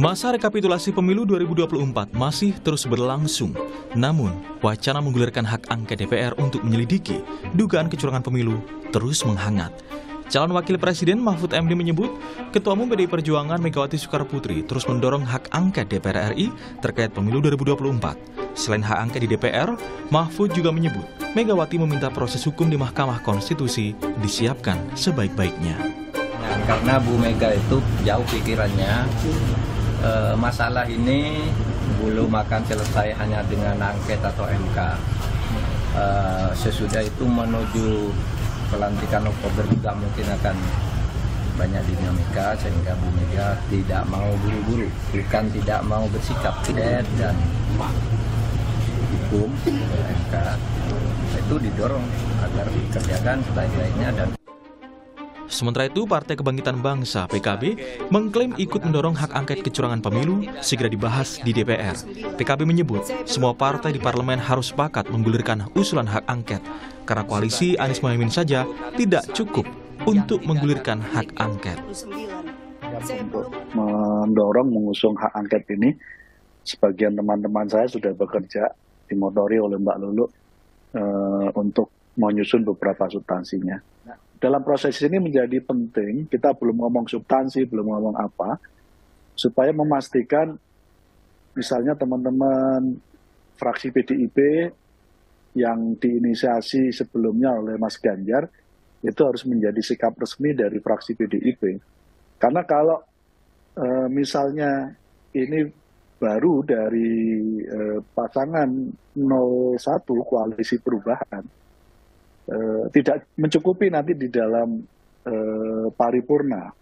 Masa rekapitulasi pemilu 2024 masih terus berlangsung. Namun, wacana menggulirkan hak angket DPR untuk menyelidiki dugaan kecurangan pemilu terus menghangat. Calon Wakil Presiden Mahfud MD menyebut, Ketua Umum PDI Perjuangan Megawati Soekarnoputri terus mendorong hak angket DPR RI terkait pemilu 2024. Selain hak angket di DPR, Mahfud juga menyebut Megawati meminta proses hukum di Mahkamah Konstitusi disiapkan sebaik-baiknya. Karena Bu Mega itu jauh pikirannya, eh, masalah ini belum akan selesai hanya dengan angket atau MK. Eh, sesudah itu menuju pelantikan Oktober juga mungkin akan banyak dinamika sehingga Bu Mega tidak mau buru-buru, bukan tidak mau bersikap tidak dan hukum MK itu didorong agar dikerjakan sebaik-baiknya dan Sementara itu, Partai Kebangkitan Bangsa (PKB) mengklaim ikut mendorong hak angket kecurangan pemilu segera dibahas di DPR. PKB menyebut semua partai di parlemen harus sepakat menggulirkan usulan hak angket karena koalisi Anies Mohaimin saja tidak cukup untuk menggulirkan hak angket. Untuk mendorong mengusung hak angket ini, sebagian teman-teman saya sudah bekerja dimotori oleh Mbak Lulu uh, untuk menyusun beberapa substansinya dalam proses ini menjadi penting, kita belum ngomong substansi, belum ngomong apa, supaya memastikan misalnya teman-teman fraksi PDIP yang diinisiasi sebelumnya oleh Mas Ganjar, itu harus menjadi sikap resmi dari fraksi PDIP. Karena kalau e, misalnya ini baru dari e, pasangan 01 koalisi perubahan, Eh, tidak mencukupi nanti di dalam eh, paripurna.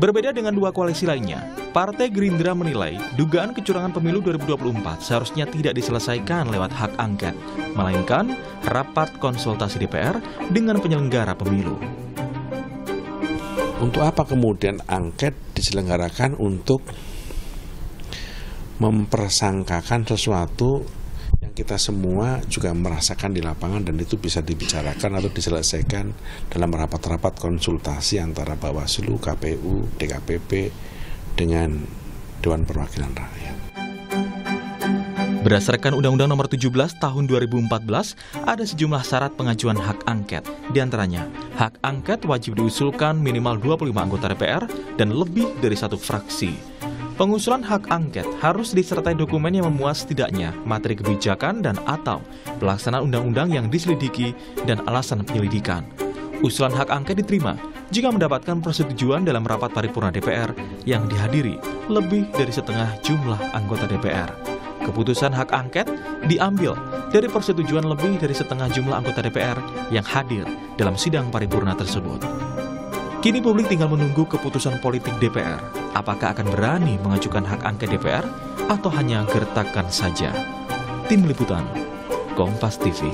Berbeda dengan dua koalisi lainnya, Partai Gerindra menilai dugaan kecurangan pemilu 2024 seharusnya tidak diselesaikan lewat hak angket, melainkan rapat konsultasi DPR dengan penyelenggara pemilu. Untuk apa kemudian angket diselenggarakan untuk mempersangkakan sesuatu kita semua juga merasakan di lapangan dan itu bisa dibicarakan atau diselesaikan dalam rapat-rapat konsultasi antara Bawaslu, KPU, DKPP dengan Dewan Perwakilan Rakyat. Berdasarkan Undang-Undang Nomor 17 Tahun 2014, ada sejumlah syarat pengajuan hak angket. Di antaranya, hak angket wajib diusulkan minimal 25 anggota DPR dan lebih dari satu fraksi. Pengusulan hak angket harus disertai dokumen yang memuas setidaknya materi kebijakan dan atau pelaksanaan undang-undang yang diselidiki dan alasan penyelidikan. Usulan hak angket diterima jika mendapatkan persetujuan dalam rapat paripurna DPR yang dihadiri lebih dari setengah jumlah anggota DPR. Keputusan hak angket diambil dari persetujuan lebih dari setengah jumlah anggota DPR yang hadir dalam sidang paripurna tersebut. Kini publik tinggal menunggu keputusan politik DPR. Apakah akan berani mengajukan hak angket DPR atau hanya gertakan saja? Tim Liputan, Kompas TV.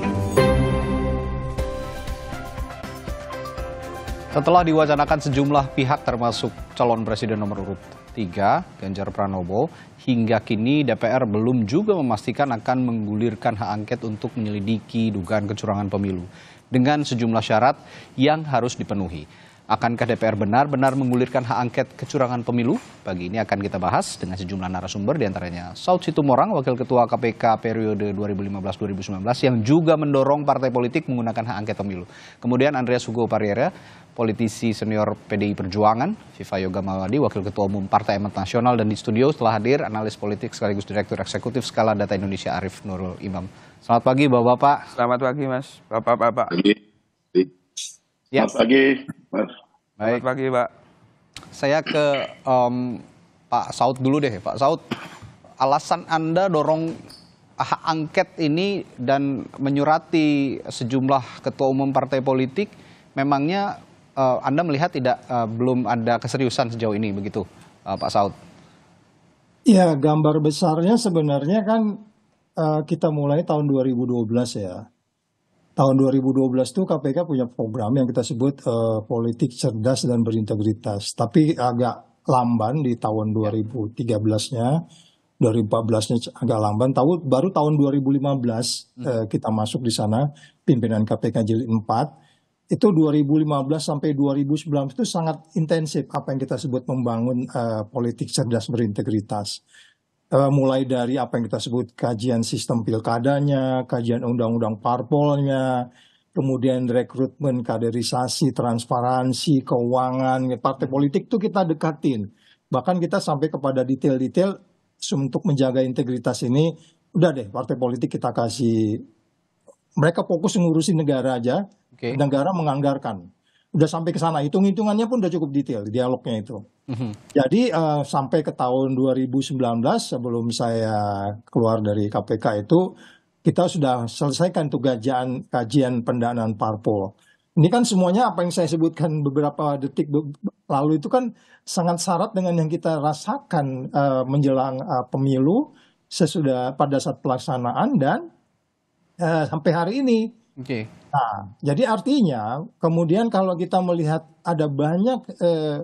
Setelah diwacanakan sejumlah pihak termasuk calon presiden nomor urut 3, Ganjar Pranowo, hingga kini DPR belum juga memastikan akan menggulirkan hak angket untuk menyelidiki dugaan kecurangan pemilu dengan sejumlah syarat yang harus dipenuhi. Akankah DPR benar-benar menggulirkan hak angket kecurangan pemilu? Pagi ini akan kita bahas dengan sejumlah narasumber diantaranya Saud Situmorang, Wakil Ketua KPK periode 2015-2019 yang juga mendorong partai politik menggunakan hak angket pemilu. Kemudian Andreas Hugo Pariera, politisi senior PDI Perjuangan, Viva Yoga Mawadi, Wakil Ketua Umum Partai Emat Nasional dan di studio setelah hadir analis politik sekaligus Direktur Eksekutif Skala Data Indonesia Arif Nurul Imam. Selamat pagi Bapak-Bapak. Selamat pagi Mas, Bapak-Bapak. Ya. Selamat pagi, Baik. Selamat pagi, Pak. Saya ke um, Pak Saud dulu deh, Pak Saud. Alasan Anda dorong hak angket ini dan menyurati sejumlah ketua umum partai politik, memangnya uh, Anda melihat tidak uh, belum ada keseriusan sejauh ini begitu, uh, Pak Saud? Ya, gambar besarnya sebenarnya kan uh, kita mulai tahun 2012 ya tahun 2012 tuh KPK punya program yang kita sebut uh, politik cerdas dan berintegritas. Tapi agak lamban di tahun 2013-nya, ya. 2014-nya agak lamban. Tahu baru tahun 2015 hmm. uh, kita masuk di sana pimpinan KPK jilid 4 itu 2015 sampai 2019 itu sangat intensif apa yang kita sebut membangun uh, politik cerdas berintegritas. Eh, mulai dari apa yang kita sebut kajian sistem pilkadanya, kajian undang-undang parpolnya, kemudian rekrutmen, kaderisasi, transparansi, keuangan, ya, partai politik itu kita dekatin. Bahkan kita sampai kepada detail-detail untuk menjaga integritas ini, udah deh partai politik kita kasih. Mereka fokus ngurusin negara aja, okay. negara menganggarkan udah sampai ke sana hitung hitungannya pun udah cukup detail dialognya itu mm-hmm. jadi uh, sampai ke tahun 2019 sebelum saya keluar dari KPK itu kita sudah selesaikan tuh kajian kajian pendanaan parpol ini kan semuanya apa yang saya sebutkan beberapa detik lalu itu kan sangat syarat dengan yang kita rasakan uh, menjelang uh, pemilu sesudah pada saat pelaksanaan dan uh, sampai hari ini Okay. Nah, jadi artinya kemudian kalau kita melihat ada banyak eh,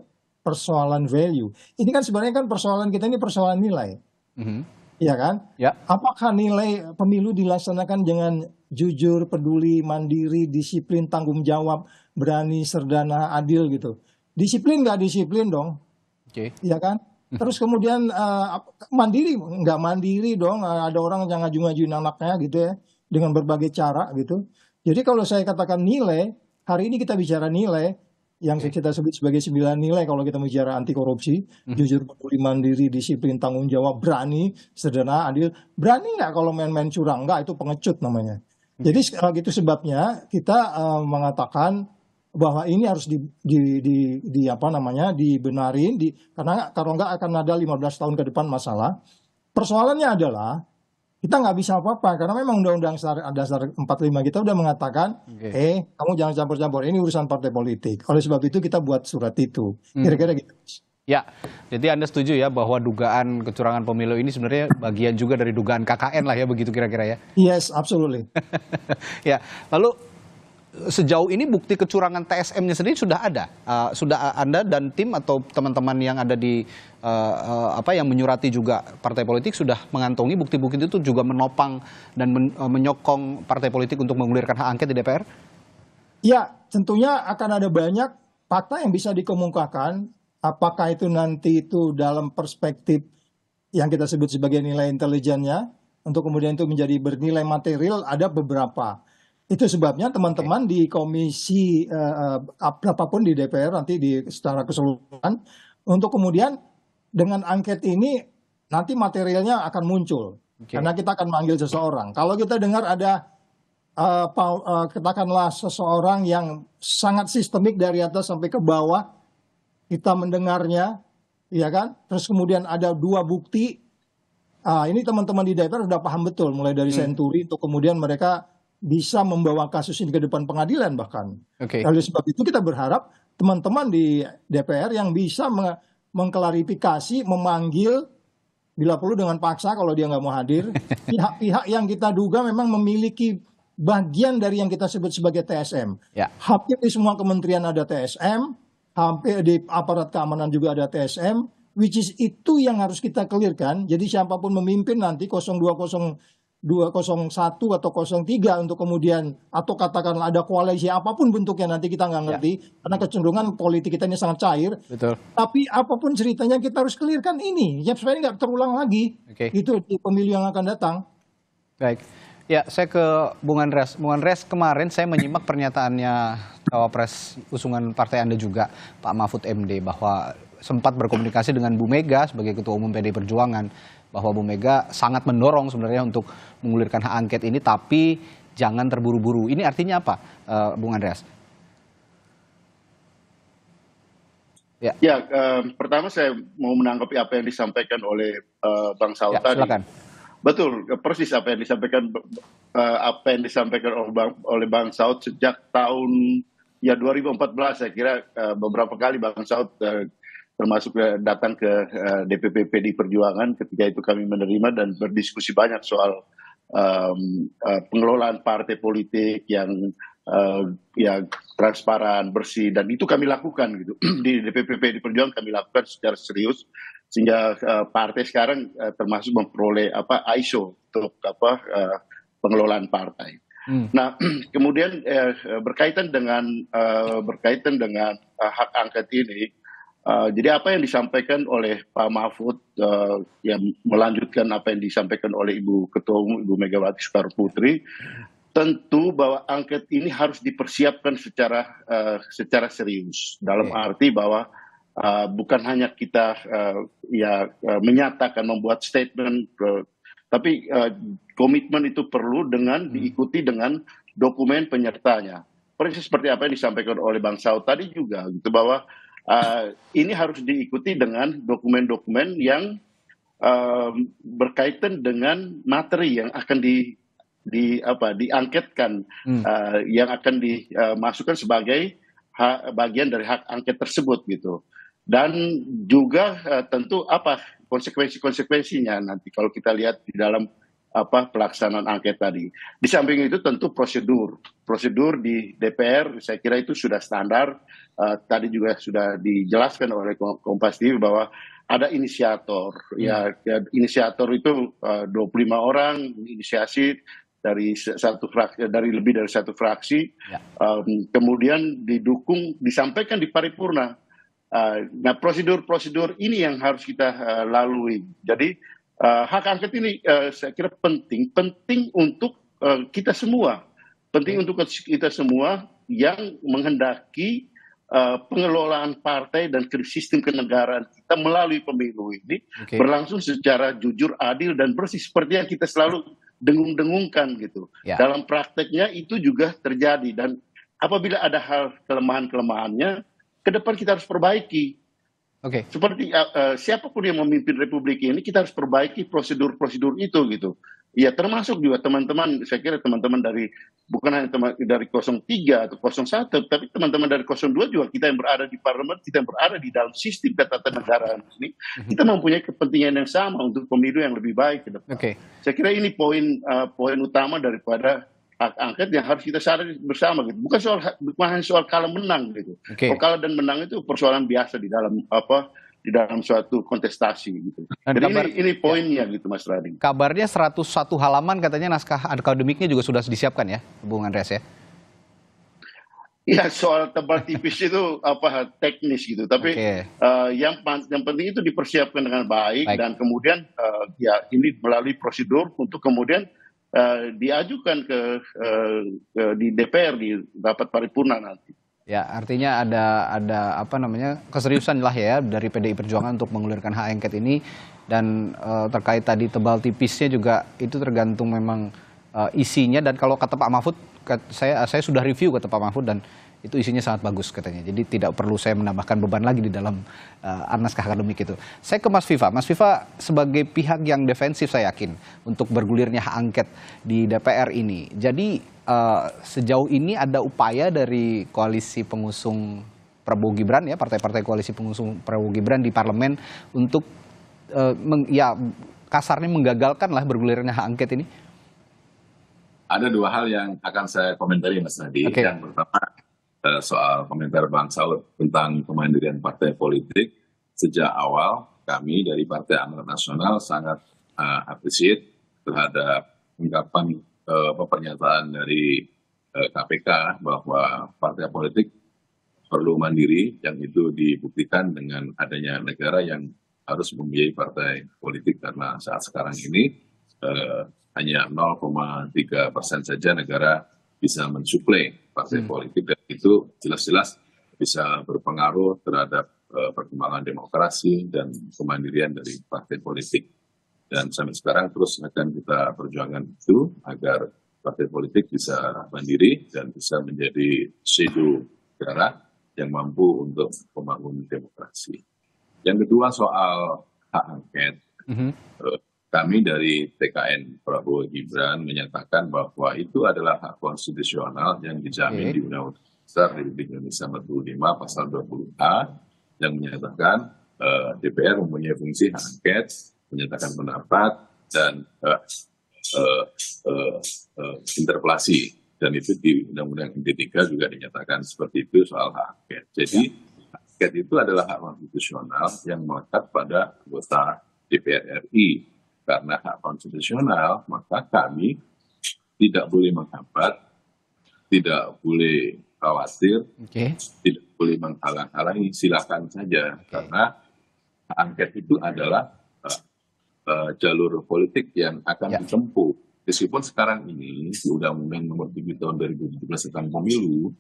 persoalan value, ini kan sebenarnya kan persoalan kita ini persoalan nilai, mm-hmm. Iya kan? ya kan? Yeah. Apakah nilai pemilu dilaksanakan dengan jujur, peduli, mandiri, disiplin, tanggung jawab, berani, serdana, adil gitu? Disiplin nggak disiplin dong? Oke. Okay. Ya kan? Mm-hmm. Terus kemudian uh, mandiri nggak mandiri dong? Ada orang yang ngaju-ngajuin anaknya gitu ya dengan berbagai cara gitu. Jadi kalau saya katakan nilai, hari ini kita bicara nilai, yang okay. kita sebut sebagai sembilan nilai kalau kita bicara anti korupsi, mm-hmm. jujur peduli mandiri, disiplin, tanggung jawab, berani, sederhana, adil. Berani nggak kalau main-main curang? Nggak, itu pengecut namanya. Mm-hmm. Jadi itu sebabnya kita uh, mengatakan bahwa ini harus di, di, di, di apa namanya dibenarin di karena kalau nggak akan ada 15 tahun ke depan masalah. Persoalannya adalah kita nggak bisa apa-apa karena memang undang-undang dasar 45 kita udah mengatakan okay. eh kamu jangan campur-campur ini urusan partai politik oleh sebab itu kita buat surat itu hmm. kira-kira hmm. gitu Ya, jadi Anda setuju ya bahwa dugaan kecurangan pemilu ini sebenarnya bagian juga dari dugaan KKN lah ya begitu kira-kira ya? Yes, absolutely. ya, lalu sejauh ini bukti kecurangan TSM-nya sendiri sudah ada, uh, sudah eh, Anda dan tim atau teman-teman yang ada di uh, uh, apa yang menyurati juga partai politik sudah mengantongi bukti-bukti itu juga menopang dan men, uh, menyokong partai politik untuk mengulirkan hak angket di DPR? Ya, tentunya akan ada banyak fakta yang bisa dikemukakan. Apakah itu nanti itu dalam perspektif yang kita sebut sebagai nilai intelijennya, untuk kemudian itu menjadi bernilai material ada beberapa itu sebabnya teman-teman di komisi uh, eh, berapapun eh, di DPR nanti di secara keseluruhan untuk kemudian dengan angket ini nanti materialnya akan muncul okay. karena kita akan manggil seseorang. Kalau kita dengar ada uh, uh, katakanlah seseorang yang sangat sistemik dari atas sampai ke bawah kita mendengarnya, ya kan? Terus kemudian ada dua bukti. Uh, ini teman-teman di DPR sudah paham betul mulai dari hmm. Senturi untuk kemudian mereka bisa membawa kasus ini ke depan pengadilan bahkan. Okay. Oleh sebab itu kita berharap teman-teman di DPR yang bisa meng mengklarifikasi, memanggil bila perlu dengan paksa kalau dia nggak mau hadir pihak-pihak yang kita duga memang memiliki bagian dari yang kita sebut sebagai TSM. Ya. Hampir di semua kementerian ada TSM, hampir di aparat keamanan juga ada TSM, which is itu yang harus kita clearkan. Jadi siapapun memimpin nanti 020 201 atau 03 untuk kemudian atau katakanlah ada koalisi apapun bentuknya nanti kita nggak ya. ngerti ya. karena kecenderungan politik kita ini sangat cair. Betul. Tapi apapun ceritanya kita harus clearkan ini ya supaya nggak terulang lagi. Okay. Itu di pemilu yang akan datang. Baik. Ya, saya ke Bung Andres. Bung Andres, kemarin saya menyimak pernyataannya cawapres usungan partai Anda juga, Pak Mahfud MD, bahwa sempat berkomunikasi dengan Bu Mega sebagai Ketua Umum PD Perjuangan bahwa Bu Mega sangat mendorong sebenarnya untuk mengulirkan hak angket ini, tapi jangan terburu-buru. Ini artinya apa, uh, Bung Andreas? Ya, ya uh, pertama saya mau menanggapi apa yang disampaikan oleh uh, Bang Saul ya, tadi. Silakan. Betul, persis apa yang disampaikan uh, apa yang disampaikan oleh Bang, oleh Bang Saud sejak tahun ya 2014 saya kira uh, beberapa kali Bang Saud uh, termasuk eh, datang ke eh, DPP PD Perjuangan ketika itu kami menerima dan berdiskusi banyak soal um, pengelolaan partai politik yang uh, yang transparan, bersih dan itu kami lakukan gitu di DPP PD Perjuangan kami lakukan secara serius sehingga uh, partai sekarang uh, termasuk memperoleh apa ISO untuk apa uh, pengelolaan partai. Hmm. Nah, kemudian eh, berkaitan dengan uh, berkaitan dengan uh, hak angket ini, Eh, jadi apa yang disampaikan oleh Pak Mahfud uh, yang melanjutkan apa yang disampaikan oleh Ibu Ketua Umum Ibu Megawati Soekarno Putri, tentu bahwa angket ini harus dipersiapkan secara uh, secara serius dalam iya. arti bahwa uh, bukan hanya kita uh, ya uh, menyatakan membuat statement, uh, tapi uh, komitmen itu perlu dengan hmm. diikuti dengan dokumen penyertanya. Persis seperti apa yang disampaikan oleh Bang Saud tadi juga, gitu bahwa uh, ini harus diikuti dengan dokumen-dokumen yang uh, berkaitan dengan materi yang akan di di apa diangketkan hmm. uh, yang akan dimasukkan sebagai hak, bagian dari hak angket tersebut gitu dan juga uh, tentu apa konsekuensi-konsekuensinya nanti kalau kita lihat di dalam apa pelaksanaan angket tadi. Di samping itu tentu prosedur, prosedur di DPR saya kira itu sudah standar. Uh, tadi juga sudah dijelaskan oleh Kompas TV bahwa ada inisiator. Ya, hmm. Ya, inisiator itu eh, uh, 25 orang inisiasi dari satu fraksi dari lebih dari satu fraksi. Ya. Um, kemudian didukung disampaikan di paripurna. Uh, nah prosedur-prosedur ini yang harus kita uh, lalui. Jadi Eh, hak angket ini eh, saya kira penting penting untuk eh, kita semua penting untuk kita semua yang menghendaki pengelolaan partai dan sistem kenegaraan kita melalui pemilu ini okay. berlangsung secara jujur, adil dan bersih seperti yang kita selalu dengung-dengungkan gitu. Yeah. Dalam prakteknya itu juga terjadi dan apabila ada hal kelemahan-kelemahannya, ke depan kita harus perbaiki. Oke. Okay. Seperti uh, uh, siapapun yang memimpin republik ini kita harus perbaiki prosedur-prosedur itu gitu. Ya termasuk juga teman-teman, saya kira teman-teman dari bukan hanya teman dari 03 atau 01, tapi teman-teman dari 02 juga kita yang berada di parlemen, kita yang berada di dalam sistem negara ini, mhm. kita mempunyai kepentingan yang sama untuk pemilu yang lebih baik ke depan. Okay. Saya kira ini poin uh, poin utama daripada hak angket yang harus kita sadari bersama gitu. Bukan soal bukan hanya soal kalah menang gitu. Okay. Kalau kalah dan menang itu persoalan biasa di dalam apa di dalam suatu kontestasi gitu. Dan Jadi kabar, ini, ini ya. poinnya ya. gitu Mas Rading. Kabarnya 101 halaman katanya naskah akademiknya juga sudah disiapkan ya, Bung Andreas ya. Ya soal tebal tipis itu apa teknis gitu, tapi okay. uh, eh, yang yang penting itu dipersiapkan dengan baik, baik. dan kemudian uh, ya ini melalui prosedur untuk kemudian Eh, diajukan ke, uh, ke di DPR di rapat paripurna nanti. Ya, artinya ada ada apa namanya keseriusan lah ya dari PDI Perjuangan untuk mengulirkan hak angket ini dan uh, terkait tadi tebal tipisnya juga itu tergantung memang uh, isinya dan kalau kata Pak Mahfud saya saya sudah review kata Pak Mahfud dan itu isinya sangat bagus katanya. Jadi tidak perlu saya menambahkan beban lagi di dalam uh, eh, naskah akademik itu. Saya ke Mas Viva. Mas Viva sebagai pihak yang defensif saya yakin untuk bergulirnya hak angket di DPR ini. Jadi uh, sejauh ini ada upaya dari koalisi pengusung Prabowo Gibran ya, partai-partai koalisi pengusung Prabowo Gibran di parlemen untuk uh, meng, ya kasarnya menggagalkan lah bergulirnya hak angket ini. Ada dua hal yang akan saya komentari Mas Nadi. Okay. Yang pertama soal komentar Bang Saud tentang kemandirian partai politik, sejak awal kami dari Partai Amanat Nasional sangat uh, appreciate terhadap ungkapan uh, pernyataan dari uh, eh, KPK bahwa partai politik perlu mandiri yang itu dibuktikan dengan adanya negara yang harus membiayai partai politik karena saat sekarang ini eh, hanya 0,3 persen saja negara bisa mensuplai partai hmm. politik dan itu jelas-jelas bisa berpengaruh terhadap uh, perkembangan demokrasi dan kemandirian dari partai politik. Dan sampai sekarang terus akan kita perjuangan itu agar partai politik bisa mandiri dan bisa menjadi sedu negara yang mampu untuk membangun demokrasi. Yang kedua soal hak angket. Mm -hmm. uh, kami dari tkn prabowo gibran menyatakan bahwa itu adalah hak konstitusional yang dijamin di undang undang besar republik indonesia 45 pasal 20 a yang menyatakan uh, eh, dpr mempunyai fungsi hak angket menyatakan pendapat dan uh, uh, uh, uh, interpelasi dan itu di undang-undang MD 3 juga dinyatakan seperti itu soal hak angket jadi hak angket itu adalah hak konstitusional yang melekat pada anggota DPR RI karena hak konstitusional, maka kami tidak boleh menghambat, tidak boleh khawatir, okay. tidak boleh menghalang-halangi. Silakan saja, okay. karena angket itu adalah uh, uh, jalur politik yang akan yeah. ditempuh. Meskipun sekarang ini sudah Undang-Undang Nomor 7 Tahun 2017 tentang Pemilu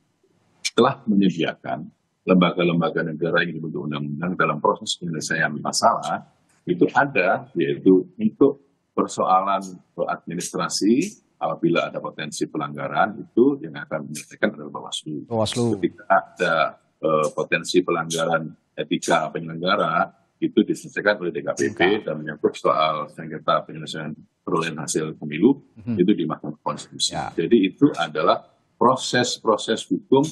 telah menyediakan lembaga-lembaga negara yang dibentuk undang-undang dalam proses penyelesaian masalah itu ada yaitu untuk persoalan administrasi apabila ada potensi pelanggaran itu yang akan menyelesaikan adalah Bawaslu. Bawaslu. Ketika ada e, potensi pelanggaran etika penyelenggara itu diselesaikan oleh DKPP iya. dan menyangkut soal sengketa penyelesaian perolehan hasil pemilu hmm. itu di Mahkamah Konstitusi. Ya. Jadi itu adalah proses-proses hukum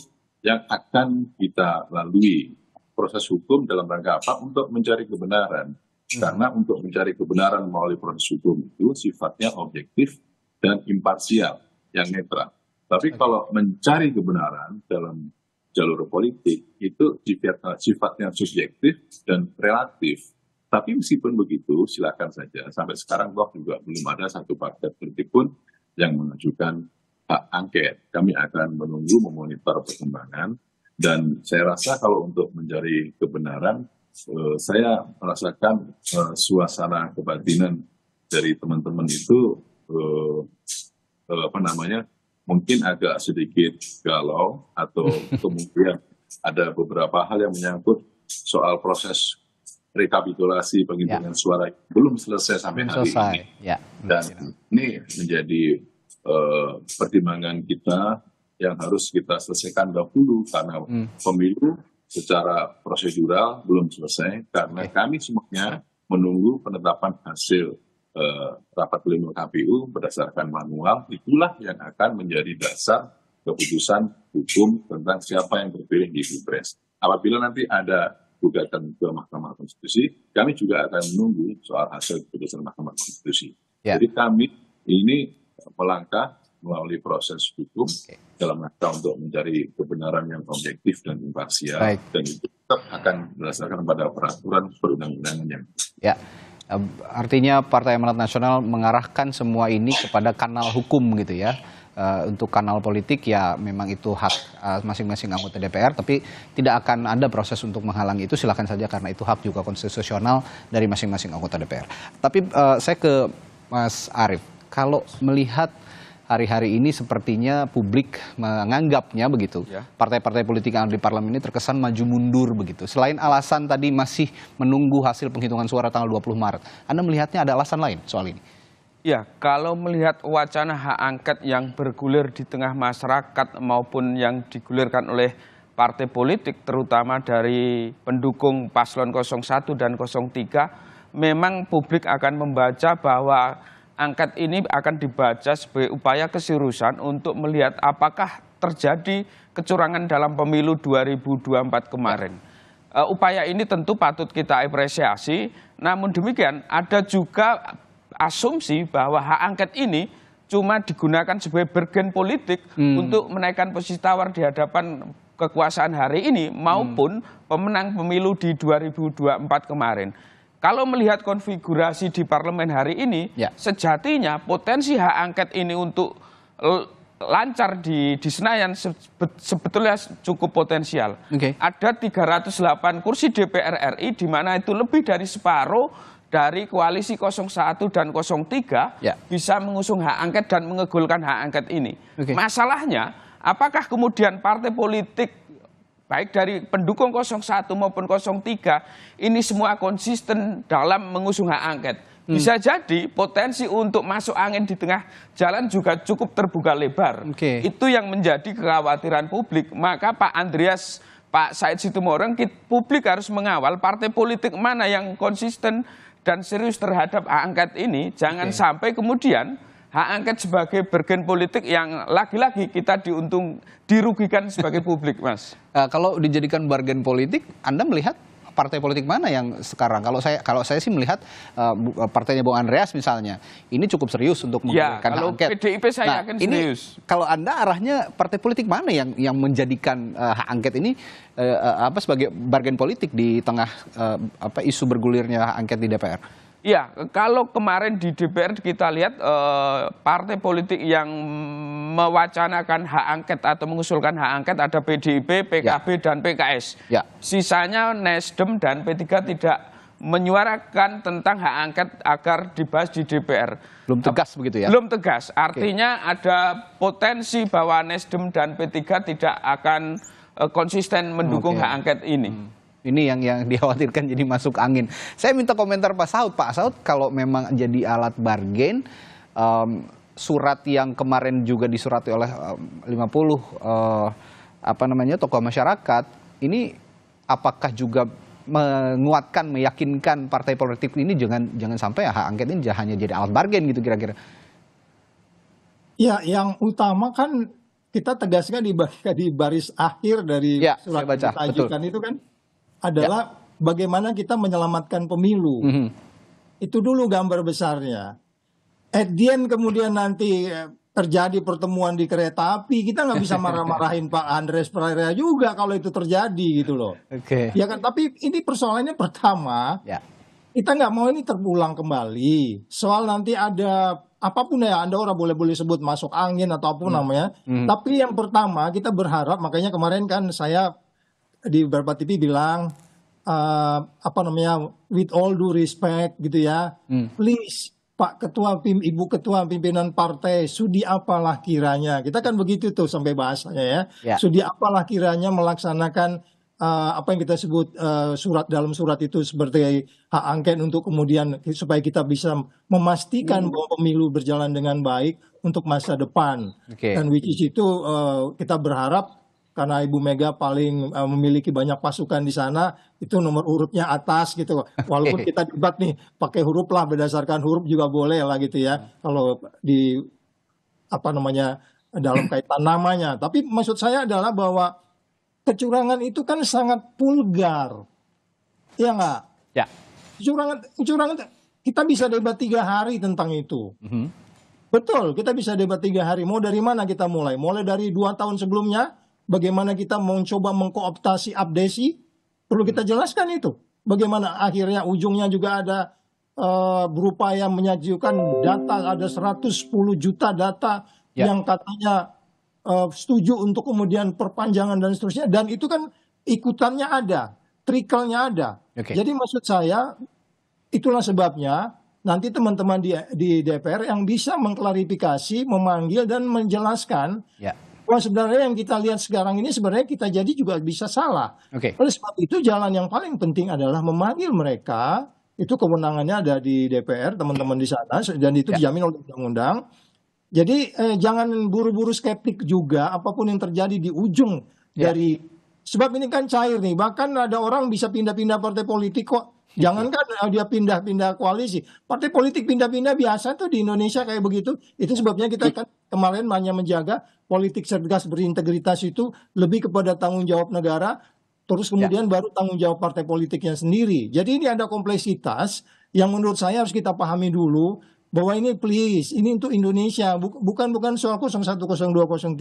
yang akan kita lalui proses hukum dalam rangka apa untuk mencari kebenaran Hmm. karena untuk mencari kebenaran melalui proses hukum itu sifatnya objektif dan imparsial yang netral. Tapi kalau mencari kebenaran dalam jalur politik itu eh, sifatnya, subjektif dan relatif. Tapi meskipun begitu, silakan saja. Sampai sekarang toh juga belum ada satu partai politik pun yang mengajukan hak angket. Kami akan menunggu memonitor perkembangan dan saya rasa kalau untuk mencari kebenaran Eh, saya merasakan eh, suasana kebatinan dari teman-teman itu eh, apa namanya mungkin agak sedikit galau atau kemudian ada beberapa hal yang menyangkut soal proses rekapitulasi penghitungan ya. suara belum selesai sampai hari selesai. ini. Ya. Dan ini menjadi uh, pertimbangan kita yang harus kita selesaikan dahulu karena hmm. pemilu secara prosedural belum selesai karena kami semuanya menunggu penetapan hasil uh, rapat pleno KPU berdasarkan manual itulah yang akan menjadi dasar keputusan hukum tentang siapa yang terpilih di Pilpres. Apabila nanti ada gugatan ke Mahkamah Konstitusi, kami juga akan menunggu soal hasil keputusan Mahkamah Konstitusi. Yeah. Jadi kami ini melangkah melalui proses hukum okay. dalam rangka untuk mencari kebenaran yang objektif dan imparsial Baik. dan itu tetap akan berdasarkan pada peraturan perundang-undangan yang ya artinya Partai Amanat Nasional mengarahkan semua ini kepada kanal hukum gitu ya eh, untuk kanal politik ya memang itu hak eh, masing-masing anggota DPR tapi tidak akan ada proses untuk menghalangi itu silahkan saja karena itu hak juga konstitusional dari masing-masing anggota DPR tapi eh, saya ke Mas Arief kalau melihat hari-hari ini sepertinya publik menganggapnya begitu. Ya. Partai-partai ya. politik yang ada di parlemen ini terkesan maju mundur begitu. Selain alasan tadi masih menunggu hasil penghitungan suara tanggal 20 Maret, Anda melihatnya ada alasan lain soal ini? Ya, kalau melihat wacana hak angket yang bergulir di tengah masyarakat maupun yang digulirkan oleh partai politik terutama dari pendukung paslon 01 dan 03 memang publik akan membaca bahwa angket ini akan dibaca sebagai upaya keseriusan untuk melihat apakah terjadi kecurangan dalam pemilu 2024 kemarin. Uh, upaya ini tentu patut kita apresiasi, namun demikian ada juga asumsi bahwa hak angket ini cuma digunakan sebagai bergen politik hmm. untuk menaikkan posisi tawar di hadapan kekuasaan hari ini maupun hmm. pemenang pemilu di 2024 kemarin. Kalau melihat konfigurasi di parlemen hari ini, ya. sejatinya potensi hak angket ini untuk lancar di, di Senayan sebetulnya cukup potensial. Okay. Ada 308 kursi DPR RI di mana itu lebih dari separuh dari koalisi 01 dan 03 ya. bisa mengusung hak angket dan mengegulkan hak angket ini. Okay. Masalahnya, apakah kemudian partai politik baik dari pendukung 01 maupun 03 ini semua konsisten dalam mengusung hak angket. Hmm. Bisa jadi potensi untuk masuk angin di tengah jalan juga cukup terbuka lebar. Okay. Itu yang menjadi kekhawatiran publik. Maka Pak Andreas, Pak Said Situmorang, publik harus mengawal partai politik mana yang konsisten dan serius terhadap angket ini. Jangan okay. sampai kemudian hak angket sebagai bergen politik yang lagi-lagi kita diuntung dirugikan sebagai publik, Mas. Uh, kalau dijadikan bargain politik, Anda melihat partai politik mana yang sekarang? Kalau saya kalau saya sih melihat uh, partainya Bung Andreas misalnya, ini cukup serius untuk ya, menggunakan ya, kalau angket. PDIP saya nah, yakin ini, serius. Kalau anda arahnya partai politik mana yang yang menjadikan uh, hak angket ini uh, apa sebagai bargain politik di tengah uh, apa isu bergulirnya hak angket di DPR? Iya, kalau kemarin di DPR kita lihat eh, partai politik yang mewacanakan hak angket atau mengusulkan hak angket ada PDIP, PKB, ya. dan PKS. Ya. Sisanya Nasdem dan P3 tidak menyuarakan tentang hak angket agar dibahas di DPR. Belum tegas begitu ya? Belum tegas. Artinya Oke. ada potensi bahwa Nasdem dan P3 tidak akan eh, konsisten mendukung Oke. hak angket ini. Hmm. Ini yang yang dikhawatirkan jadi masuk angin. Saya minta komentar Pak Saud. Pak Saud kalau memang jadi alat bargain, um, surat yang kemarin juga disurati oleh um, 50 uh, apa namanya tokoh masyarakat, ini apakah juga menguatkan, meyakinkan partai politik ini jangan jangan sampai ya hak angket ini hanya jadi alat bargain gitu kira-kira. Ya, yang utama kan kita tegaskan di, di baris akhir dari ya, surat yang ditajukan itu kan adalah ya. bagaimana kita menyelamatkan pemilu. Mm -hmm. Itu dulu gambar besarnya. At the end kemudian nanti eh, terjadi pertemuan di kereta api, kita nggak bisa marah-marahin Pak Andres Pereira juga kalau itu terjadi gitu loh. Oke. Okay. Ya kan, tapi ini persoalannya pertama, ya. kita nggak mau ini terulang kembali. Soal nanti ada apapun ya Anda orang boleh-boleh sebut masuk angin atau apa hmm. namanya. Hmm. Tapi yang pertama kita berharap, makanya kemarin kan saya di beberapa TV bilang uh, apa namanya with all due respect gitu ya hmm. please Pak Ketua Pim Ibu Ketua pimpinan partai sudi apalah kiranya kita kan begitu tuh sampai bahasanya ya yeah. sudi apalah kiranya melaksanakan uh, apa yang kita sebut uh, surat dalam surat itu seperti hak angket untuk kemudian supaya kita bisa memastikan hmm. bahwa pemilu berjalan dengan baik untuk masa depan okay. dan which is itu uh, kita berharap karena Ibu Mega paling uh, memiliki banyak pasukan di sana, itu nomor urutnya atas gitu. Walaupun kita debat nih pakai huruf lah berdasarkan huruf juga boleh lah gitu ya. Hmm. Kalau di apa namanya dalam kaitan namanya. Tapi maksud saya adalah bahwa kecurangan itu kan sangat vulgar. Iya nggak? Ya. Kecurangan, kecurangan kita bisa debat tiga hari tentang itu. Mm -hmm. Betul, kita bisa debat tiga hari. Mau dari mana kita mulai? Mulai dari dua tahun sebelumnya, bagaimana kita mencoba mengkooptasi abdesi, perlu kita jelaskan itu. Bagaimana akhirnya ujungnya juga ada uh, eh, berupaya menyajikan data, ada 110 juta data ya. yang katanya uh, setuju untuk kemudian perpanjangan dan seterusnya. Dan itu kan ikutannya ada, trickle-nya ada. Okay. Jadi maksud saya, itulah sebabnya nanti teman-teman di, di DPR yang bisa mengklarifikasi, memanggil, dan menjelaskan ya kalau sebenarnya yang kita lihat sekarang ini sebenarnya kita jadi juga bisa salah. Okay. Oleh sebab itu jalan yang paling penting adalah memanggil mereka. Itu kewenangannya ada di DPR, teman-teman di sana, dan itu ya. dijamin oleh undang-undang. Jadi eh, jangan buru-buru skeptik juga apapun yang terjadi di ujung ya. dari sebab ini kan cair nih. Bahkan ada orang bisa pindah-pindah partai politik kok Gitu. Jangankan eh, dia pindah-pindah koalisi, partai politik pindah-pindah biasa tuh di Indonesia kayak begitu. Itu sebabnya kita iya. kan kemarin hanya menjaga politik cerdas berintegritas itu lebih kepada tanggung jawab negara, terus iya. kemudian ya. baru tanggung jawab partai politiknya sendiri. Jadi ini ada kompleksitas yang menurut saya harus kita pahami dulu bahwa ini please ini untuk Indonesia bukan bukan soal 01 02 03.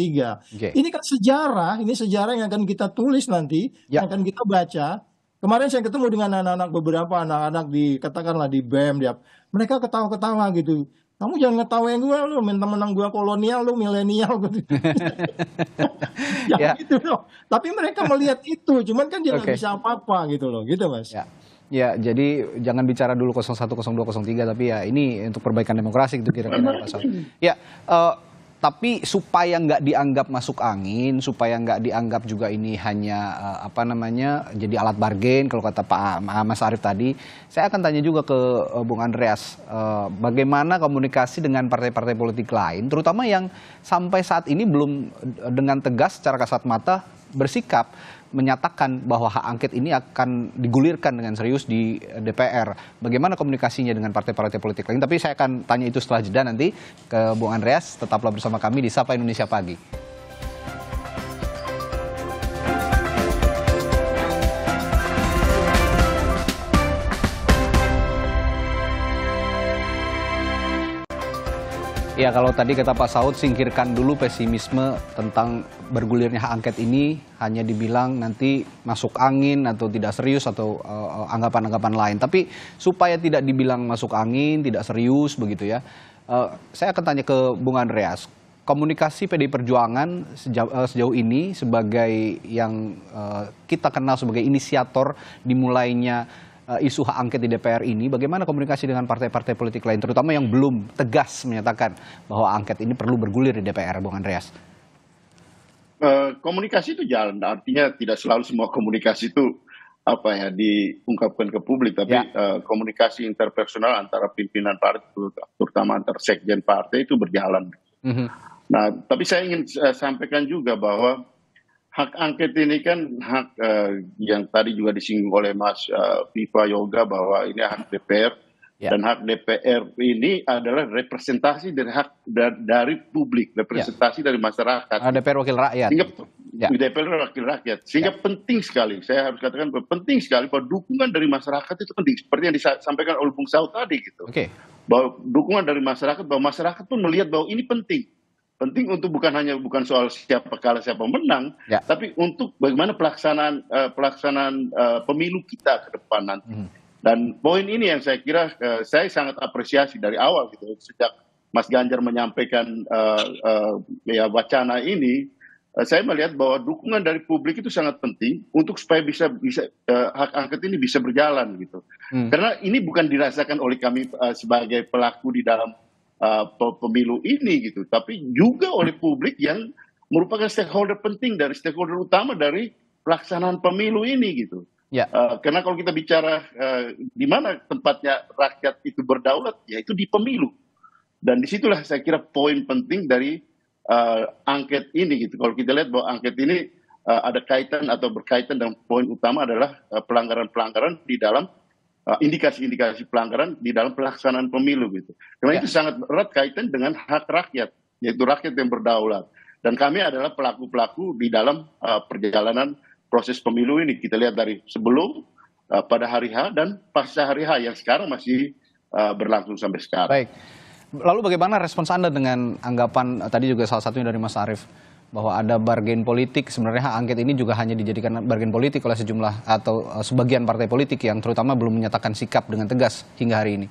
Okay. Ini kan sejarah, ini sejarah yang akan kita tulis nanti, ya. yang akan kita baca Kemarin saya ketemu dengan anak-anak beberapa anak-anak di katakanlah di BEM dia. Mereka ketawa-ketawa gitu. Kamu jangan ngetawain gue lu, minta menang gue kolonial lu, milenial gitu. ya, ya gitu loh. Tapi mereka melihat itu, cuman kan jangan okay. bisa apa-apa gitu loh, gitu Mas. Ya. Ya, jadi jangan bicara dulu 01, 02, 03, tapi ya ini untuk perbaikan demokrasi gitu kira-kira Pak Ya, uh, tapi supaya nggak dianggap masuk angin, supaya nggak dianggap juga ini hanya uh, apa namanya jadi alat bargain kalau kata Pak Mas Arief tadi, saya akan tanya juga ke uh, Bung Andreas uh, bagaimana komunikasi dengan partai-partai politik lain, terutama yang sampai saat ini belum dengan tegas secara kasat mata bersikap menyatakan bahwa hak angket ini akan digulirkan dengan serius di DPR. Bagaimana komunikasinya dengan partai-partai politik lain? Tapi saya akan tanya itu setelah jeda nanti ke Bung Andreas. Tetaplah bersama kami di Sapa Indonesia Pagi. Ya kalau tadi kata Pak Saud singkirkan dulu pesimisme tentang bergulirnya hak angket ini hanya dibilang nanti masuk angin atau tidak serius atau eh, anggapan-anggapan uh, lain. Tapi supaya tidak dibilang masuk angin, tidak serius begitu ya. Uh, saya akan tanya ke Bung Andreas. Komunikasi PDI Perjuangan sejauh, uh, sejauh ini sebagai yang uh, kita kenal sebagai inisiator dimulainya uh, isu hak angket di DPR ini, bagaimana komunikasi dengan partai-partai politik lain, terutama yang belum tegas menyatakan bahwa angket ini perlu bergulir di DPR, Bung Andreas? Uh, komunikasi itu jalan, artinya tidak selalu semua komunikasi itu apa ya diungkapkan ke publik, tapi ya. uh, komunikasi interpersonal antara pimpinan partai, terutama antar sekjen partai itu berjalan. Mm -hmm. Nah, tapi saya ingin uh, sampaikan juga bahwa hak angket ini kan hak uh, yang tadi juga disinggung oleh Mas uh, Viva Yoga bahwa ini hak DPR yeah. dan hak DPR ini adalah representasi dari hak da dari publik, representasi yeah. dari masyarakat. Uh, DPR wakil rakyat. Sehingga yeah. DPR wakil rakyat. Sehingga yeah. penting sekali, saya harus katakan penting sekali bahwa dukungan dari masyarakat itu penting seperti yang disampaikan oleh Bung Saud tadi gitu. Oke. Okay. Bahwa dukungan dari masyarakat bahwa masyarakat pun melihat bahwa ini penting penting untuk bukan hanya bukan soal siapa kalah siapa menang, ya. tapi untuk bagaimana pelaksanaan uh, pelaksanaan uh, pemilu kita ke depan nanti. Hmm. Dan poin ini yang saya kira uh, saya sangat apresiasi dari awal gitu sejak Mas Ganjar menyampaikan uh, uh, ya wacana ini, uh, saya melihat bahwa dukungan dari publik itu sangat penting untuk supaya bisa bisa uh, hak angket ini bisa berjalan gitu. Hmm. Karena ini bukan dirasakan oleh kami uh, sebagai pelaku di dalam uh, pemilu ini gitu, tapi juga oleh publik yang merupakan stakeholder penting dari stakeholder utama dari pelaksanaan pemilu ini gitu. Ya. Uh, karena kalau kita bicara uh, di mana tempatnya rakyat itu berdaulat, yaitu di pemilu. Dan disitulah saya kira poin penting dari uh, angket ini gitu. Kalau kita lihat bahwa angket ini uh, ada kaitan atau berkaitan dengan poin utama adalah pelanggaran-pelanggaran uh, pelanggaran -pelanggaran di dalam Eh, indikasi-indikasi pelanggaran di dalam pelaksanaan pemilu gitu. Karena ya. itu sangat erat kaitan dengan hak rakyat, yaitu rakyat yang berdaulat. Dan kami adalah pelaku-pelaku di dalam uh, perjalanan proses pemilu ini. Kita lihat dari sebelum uh, pada hari H dan pasca hari H yang sekarang masih uh, berlangsung sampai sekarang. Baik. Lalu bagaimana respons Anda dengan anggapan tadi juga salah satunya dari Mas Arief bahwa ada bargain politik. Sebenarnya hak angket ini juga hanya dijadikan bargain politik oleh sejumlah atau eh, sebagian partai politik yang terutama belum menyatakan sikap dengan tegas hingga hari ini.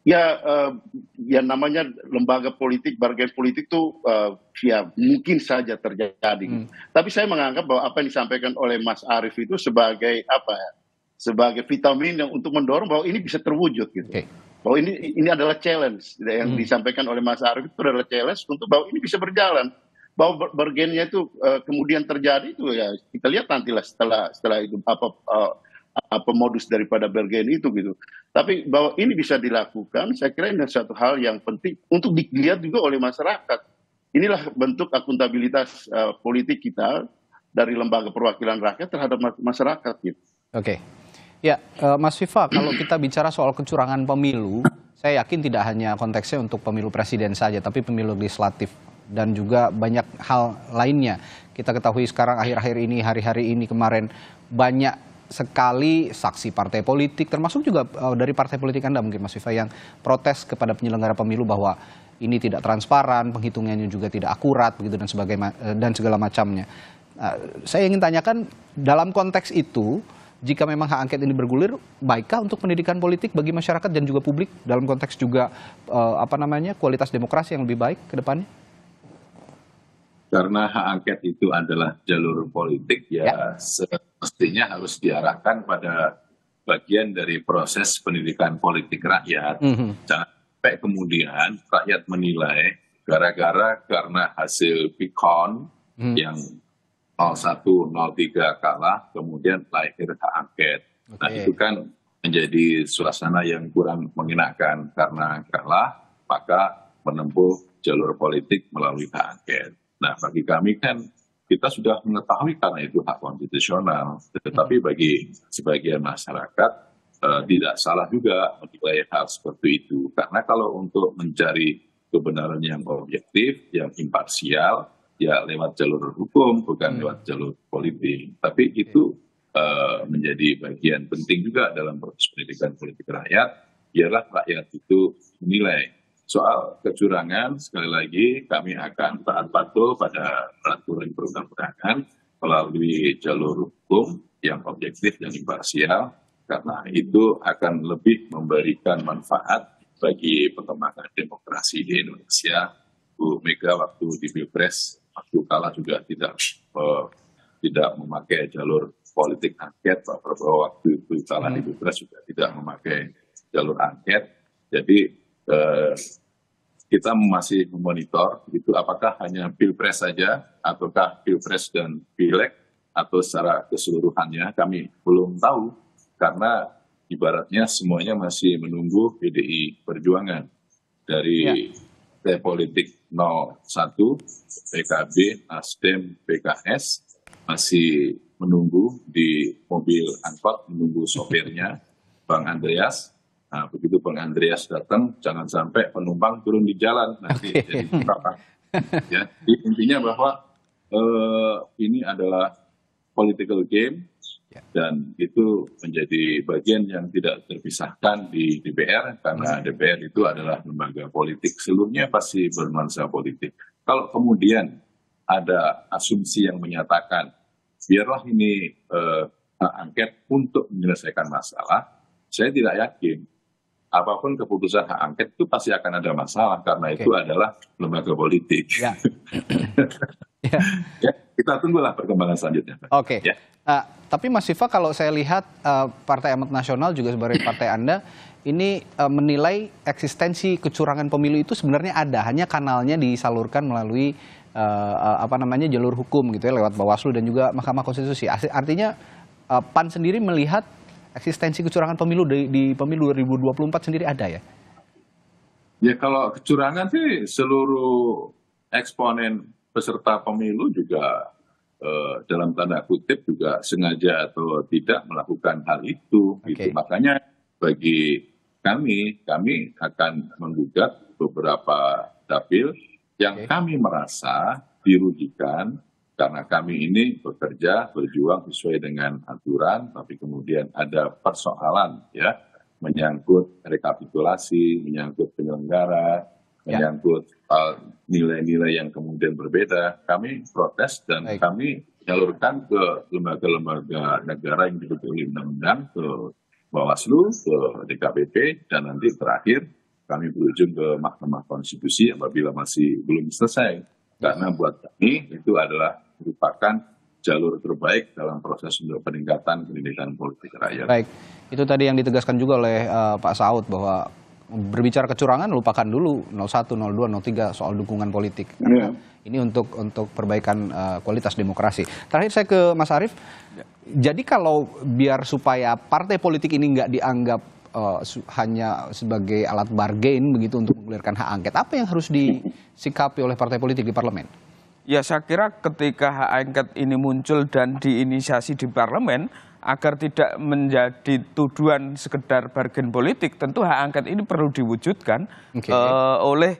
Ya, uh, ya namanya lembaga politik, bargain politik itu uh, eh, ya mungkin saja terjadi. Gitu. Hmm. Tapi saya menganggap bahwa apa yang disampaikan oleh Mas Arief itu sebagai apa ya? Sebagai vitamin yang untuk mendorong bahwa ini bisa terwujud gitu. Okay bahwa ini ini adalah challenge yang hmm. disampaikan oleh Mas Arif itu adalah challenge untuk bahwa ini bisa berjalan bahwa bergennya itu uh, kemudian terjadi itu ya kita lihat nantilah setelah setelah itu apa uh, apa modus daripada bergen itu gitu tapi bahwa ini bisa dilakukan saya kira ini satu hal yang penting untuk dilihat juga oleh masyarakat inilah bentuk akuntabilitas uh, politik kita dari lembaga perwakilan rakyat terhadap masyarakat gitu oke Ya, eh, Mas Viva, kalau kita bicara soal kecurangan pemilu, saya yakin tidak hanya konteksnya untuk pemilu presiden saja, tapi pemilu legislatif dan juga banyak hal lainnya. Kita ketahui sekarang akhir-akhir ini, hari-hari ini kemarin banyak sekali saksi partai politik, termasuk juga eh, dari partai politik Anda mungkin Mas Viva yang protes kepada penyelenggara pemilu bahwa ini tidak transparan, penghitungannya juga tidak akurat, begitu dan sebagainya eh, dan segala macamnya. Saya ingin tanyakan dalam konteks itu jika memang hak angket ini bergulir, baikkah untuk pendidikan politik bagi masyarakat dan juga publik dalam konteks juga uh, apa namanya kualitas demokrasi yang lebih baik ke depannya? Karena hak angket itu adalah jalur politik ya, ya. semestinya harus diarahkan pada bagian dari proses pendidikan politik rakyat. Mm -hmm. Jangan sampai kemudian rakyat menilai gara-gara karena hasil pikon mm. yang 03 kalah, kemudian lahir hak angket. Okay. Nah itu kan menjadi suasana yang kurang mengenakan karena kalah, maka menempuh jalur politik melalui hak angket. Nah bagi kami kan kita sudah mengetahui karena itu hak konstitusional, tetapi mm-hmm. bagi sebagian masyarakat eh, tidak salah juga menilai hal seperti itu, karena kalau untuk mencari kebenaran yang objektif, yang imparsial, ya lewat jalur hukum bukan hmm. lewat jalur politik tapi itu eh, menjadi bagian penting juga dalam proses pendidikan politik rakyat biarlah rakyat itu menilai soal kecurangan sekali lagi kami akan taat patuh pada peraturan perundang-undangan melalui jalur hukum yang objektif dan imparsial karena itu akan lebih memberikan manfaat bagi perkembangan demokrasi di Indonesia Bu Mega waktu di Pilpres waktu kalah juga tidak eh, tidak memakai jalur politik angket Pak Prabowo waktu itu kalah di hmm. Pilpres juga tidak memakai jalur angket jadi uh, kita masih memonitor itu apakah hanya pilpres saja ataukah pilpres dan pileg atau secara keseluruhannya kami belum tahu karena ibaratnya semuanya masih menunggu PDI Perjuangan dari ya partai politik 01, PKB, Nasdem, PKS masih menunggu di mobil angkot, menunggu sopirnya, Bang Andreas. Nah, begitu Bang Andreas datang, jangan sampai penumpang turun di jalan nanti okay. jadi berapa? ya, intinya bahwa eh, ini adalah political game Ya. dan itu menjadi bagian yang tidak terpisahkan di DPR karena DPR itu adalah lembaga politik seluruhnya pasti bernuansa politik. Kalau kemudian ada asumsi yang menyatakan biarlah ini eh, angket untuk menyelesaikan masalah, saya tidak yakin apapun keputusan hak angket itu pasti akan ada masalah karena okay. itu adalah lembaga politik. Yeah. yeah. Ya kita tunggulah perkembangan selanjutnya. Oke. Okay. Ya. Uh, tapi Mas Siva kalau saya lihat uh, Partai Amat Nasional juga sebagai partai Anda ini uh, menilai eksistensi kecurangan pemilu itu sebenarnya ada, hanya kanalnya disalurkan melalui uh, apa namanya jalur hukum gitu ya lewat Bawaslu dan juga Mahkamah Konstitusi. Artinya uh, PAN sendiri melihat eksistensi kecurangan pemilu di, di pemilu 2024 sendiri ada ya? Ya kalau kecurangan sih seluruh eksponen peserta pemilu juga eh, dalam tanda kutip juga sengaja atau tidak melakukan hal itu. Gitu. Makanya bagi kami, kami akan menggugat beberapa dapil yang okay. kami merasa dirugikan karena kami ini bekerja berjuang sesuai dengan aturan, tapi kemudian ada persoalan ya menyangkut rekapitulasi, menyangkut penyelenggara, Ya. menyangkut nilai-nilai yang kemudian berbeda, kami protes dan Baik. kami jalurkan ke lembaga-lembaga negara yang oleh undang-undang ke Bawaslu, ke DKPP, dan nanti terakhir kami berujung ke Mahkamah Konstitusi apabila masih belum selesai. Karena buat kami itu adalah merupakan jalur terbaik dalam proses untuk peningkatan pendidikan politik rakyat. Baik, itu tadi yang ditegaskan juga oleh uh, Pak Saud bahwa berbicara kecurangan lupakan dulu 01, 02, 03 soal dukungan politik. Karena ya. ini untuk untuk perbaikan uh, kualitas demokrasi. Terakhir saya ke Mas Arief. Jadi kalau biar supaya partai politik ini nggak dianggap uh, hanya sebagai alat bargain begitu untuk menggulirkan hak angket, apa yang harus disikapi oleh partai politik di parlemen? Ya saya kira ketika hak angket ini muncul dan diinisiasi di parlemen, agar tidak menjadi tuduhan sekedar bargain politik, tentu hak angket ini perlu diwujudkan okay. uh, eh, oleh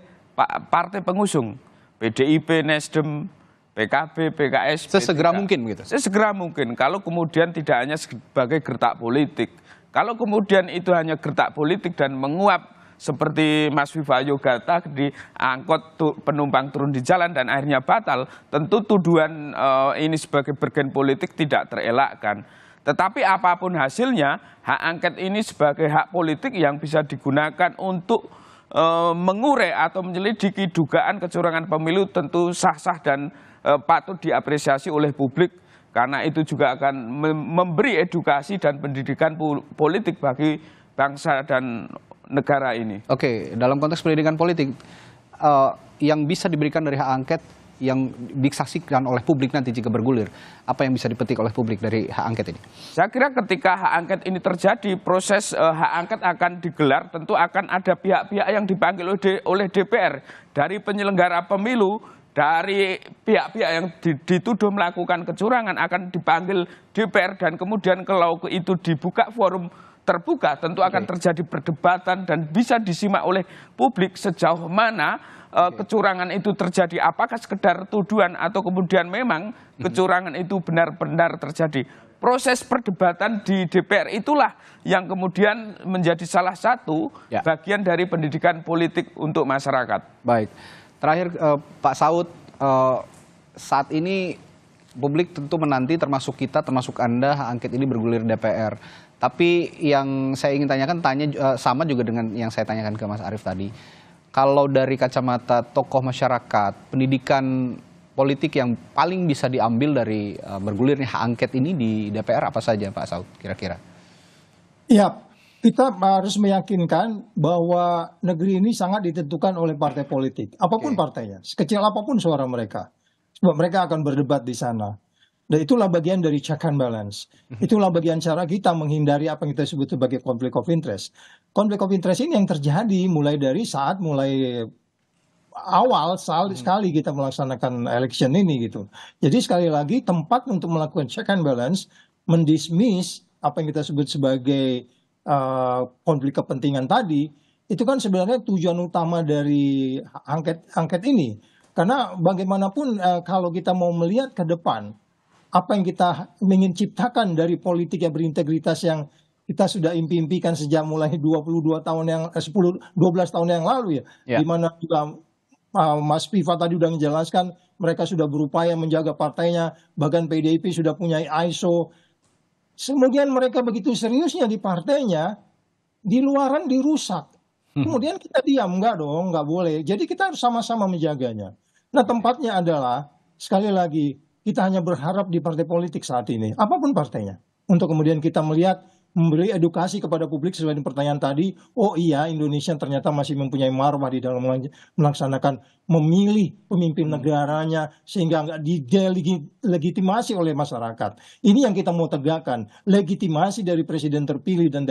partai pengusung PDIP, Nasdem, PKB, PKS. Sesegera mungkin gitu. Sesegera mungkin. Kalau kemudian tidak hanya sebagai gertak politik, kalau kemudian itu hanya gertak politik dan menguap seperti Mas Viva Yogata angkot penumpang turun di jalan dan akhirnya batal, tentu tuduhan uh, ini sebagai bergen politik tidak terelakkan. Tetapi apapun hasilnya, hak angket ini sebagai hak politik yang bisa digunakan untuk e, mengurai atau menyelidiki dugaan kecurangan pemilu tentu sah-sah dan e, patut diapresiasi oleh publik karena itu juga akan memberi edukasi dan pendidikan politik bagi bangsa dan negara ini. Oke, dalam konteks pendidikan politik, uh, yang bisa diberikan dari hak angket yang disaksikan oleh publik nanti jika bergulir? Apa yang bisa dipetik oleh publik dari hak angket ini? Saya kira ketika hak angket ini terjadi, proses uh, hak angket akan digelar, tentu akan ada pihak-pihak yang dipanggil oleh DPR dari penyelenggara pemilu, dari pihak-pihak yang dituduh melakukan kecurangan akan dipanggil DPR dan kemudian kalau itu dibuka forum terbuka tentu akan terjadi perdebatan dan bisa disimak oleh publik sejauh mana Eh, okay. kecurangan itu terjadi apakah sekedar tuduhan atau kemudian memang mhm. kecurangan itu benar-benar terjadi proses perdebatan di DPR itulah yang kemudian menjadi salah satu ya. bagian dari pendidikan politik untuk masyarakat. Baik, terakhir eh, Pak Saud, eh, saat ini publik tentu menanti termasuk kita, termasuk Anda, hak angket ini bergulir DPR. Tapi yang saya ingin tanyakan tanya eh, sama juga dengan yang saya tanyakan ke Mas Arief tadi kalau dari kacamata tokoh masyarakat, pendidikan politik yang paling bisa diambil dari eh, bergulirnya hak angket ini di DPR apa saja Pak Saud kira-kira? Ya, kita harus meyakinkan bahwa negeri ini sangat ditentukan oleh partai politik, apapun okay. partainya, sekecil apapun suara mereka. Sebab mereka akan berdebat di sana. Dan itulah bagian dari check and balance. Mhm. Itulah bagian cara kita menghindari apa yang kita sebut sebagai konflik of interest konflik of interest ini yang terjadi mulai dari saat mulai awal sekali, hmm. sekali kita melaksanakan election ini gitu. Jadi sekali lagi tempat untuk melakukan check and balance mendismiss apa yang kita sebut sebagai uh, konflik kepentingan tadi itu kan sebenarnya tujuan utama dari angket angket ini karena bagaimanapun uh, kalau kita mau melihat ke depan apa yang kita ingin ciptakan dari politik yang berintegritas yang kita sudah impi-impikan sejak mulai 22 tahun yang eh, 10 12 tahun yang lalu ya, ya. di mana juga uh, Mas Piva tadi sudah menjelaskan mereka sudah berupaya menjaga partainya, bahkan PDIP sudah punya ISO. Kemudian mereka begitu seriusnya di partainya, di luaran dirusak. Hmm. Kemudian kita diam, nggak dong, nggak boleh. Jadi kita harus sama-sama menjaganya. Nah tempatnya adalah, sekali lagi, kita hanya berharap di partai politik saat ini, apapun partainya. Untuk kemudian kita melihat memberi edukasi kepada publik sesuai dengan pertanyaan tadi, oh iya Indonesia ternyata masih mempunyai marwah di dalam melaksanakan memilih pemimpin hmm. negaranya sehingga nggak didelegitimasi oleh masyarakat. Ini yang kita mau tegakkan, legitimasi dari presiden terpilih dan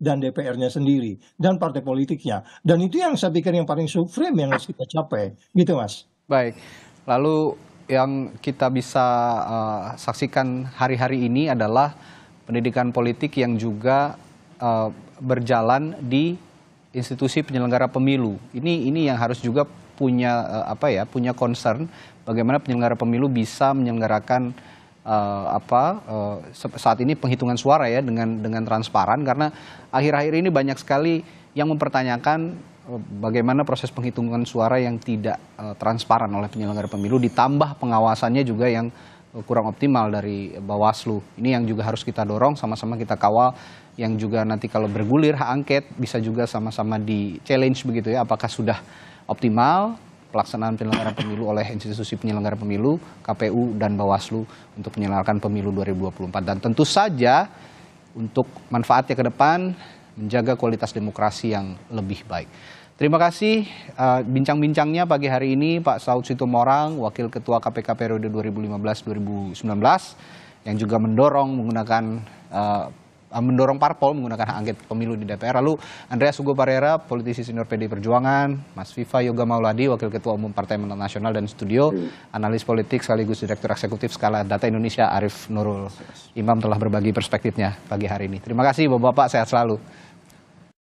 dan DPR-nya sendiri dan partai politiknya. Dan itu yang saya pikir yang paling supreme yang harus kita capai, gitu Mas. Baik. Lalu yang kita bisa uh, saksikan hari-hari ini adalah pendidikan politik yang juga uh, berjalan di institusi penyelenggara pemilu. Ini ini yang harus juga punya uh, apa ya, punya concern bagaimana penyelenggara pemilu bisa menyelenggarakan uh, apa uh, saat ini penghitungan suara ya dengan dengan transparan karena akhir-akhir ini banyak sekali yang mempertanyakan bagaimana proses penghitungan suara yang tidak uh, transparan oleh penyelenggara pemilu ditambah pengawasannya juga yang kurang optimal dari Bawaslu. Ini yang juga harus kita dorong, sama-sama kita kawal. Yang juga nanti kalau bergulir hak angket bisa juga sama-sama di challenge begitu ya. Apakah sudah optimal pelaksanaan penyelenggara pemilu oleh institusi penyelenggara pemilu, KPU dan Bawaslu untuk menyelenggarakan pemilu 2024. Dan tentu saja untuk manfaatnya ke depan menjaga kualitas demokrasi yang lebih baik. Terima kasih uh, bincang-bincangnya pagi hari ini Pak Saud Situmorang, Wakil Ketua KPK periode 2015-2019 yang juga mendorong menggunakan uh, mendorong parpol menggunakan hak angket pemilu di DPR. Lalu Andreas Hugo Parera, politisi senior PD Perjuangan, Mas Viva Yoga Mauladi, Wakil Ketua Umum Partai Menang Nasional dan Studio, hmm. analis politik sekaligus Direktur Eksekutif Skala Data Indonesia Arief Nurul Imam telah berbagi perspektifnya pagi hari ini. Terima kasih Bapak-Bapak, sehat selalu.